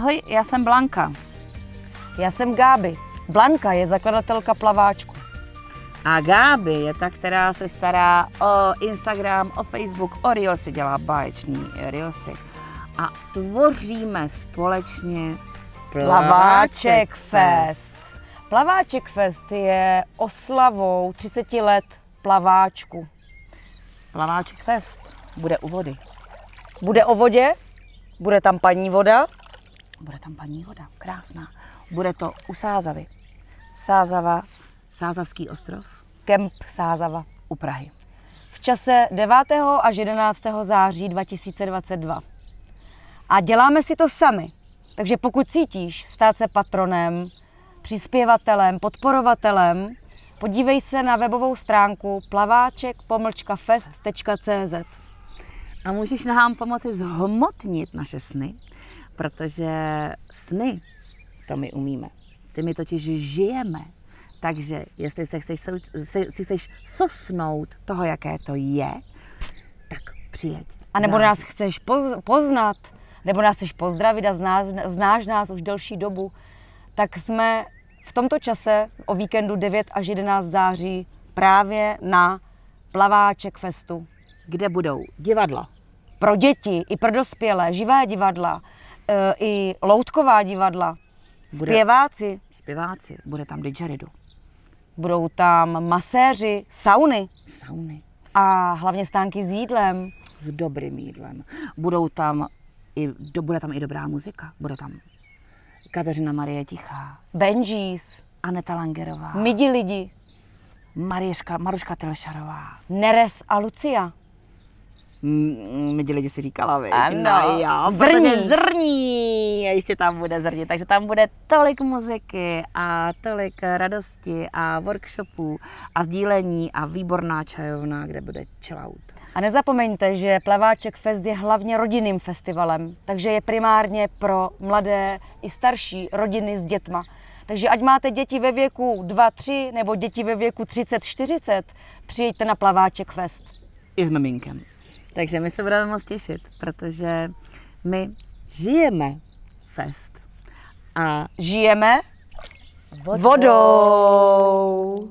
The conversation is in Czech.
Ahoj, já jsem Blanka. Já jsem Gáby. Blanka je zakladatelka plaváčku. A Gáby je ta, která se stará o Instagram, o Facebook, o Reelsy, dělá báječný Reelsy. A tvoříme společně Plaváček Fest. Plaváček Fest je oslavou 30 let plaváčku. Plaváček Fest bude u vody. Bude o vodě, bude tam paní voda, bude tam paní voda, krásná. Bude to u Sázavy. Sázava, Sázavský ostrov, kemp Sázava u Prahy. V čase 9. až 11. září 2022. A děláme si to sami. Takže pokud cítíš stát se patronem, přispěvatelem, podporovatelem, podívej se na webovou stránku plaváček-fest.cz. A můžeš nám pomoci zhmotnit naše sny protože sny, to my umíme. Ty my totiž žijeme. Takže jestli se chceš, se si chceš sosnout toho, jaké to je, tak přijeď. A nebo nás chceš poz, poznat, nebo nás chceš pozdravit a znáš, znáš nás už delší dobu, tak jsme v tomto čase o víkendu 9 až 11 září právě na Plaváček Festu. Kde budou divadla? Pro děti i pro dospělé, živé divadla, Eh, i loutková divadla, bude, zpěváci. Zpěváci, bude tam didgeridoo. Budou tam maséři, sauny. Sauny. A hlavně stánky s jídlem. S dobrým jídlem. Budou tam i, do, bude tam i dobrá muzika. Bude tam Kateřina Marie Tichá. Benjis. Aneta Langerová. Midi lidi. Marieška, Maruška Telšarová. Neres a Lucia my mm, lidi si říkala, vy. Ano, no, jo, zrní. zrní. A ještě tam bude zrní, takže tam bude tolik muziky a tolik radosti a workshopů a sdílení a výborná čajovna, kde bude chillout. A nezapomeňte, že Plaváček Fest je hlavně rodinným festivalem, takže je primárně pro mladé i starší rodiny s dětma. Takže ať máte děti ve věku 2-3 nebo děti ve věku 30-40, přijďte na Plaváček Fest. I s maminkem. Takže my se budeme moc těšit, protože my žijeme fest. A žijeme vodou. vodou.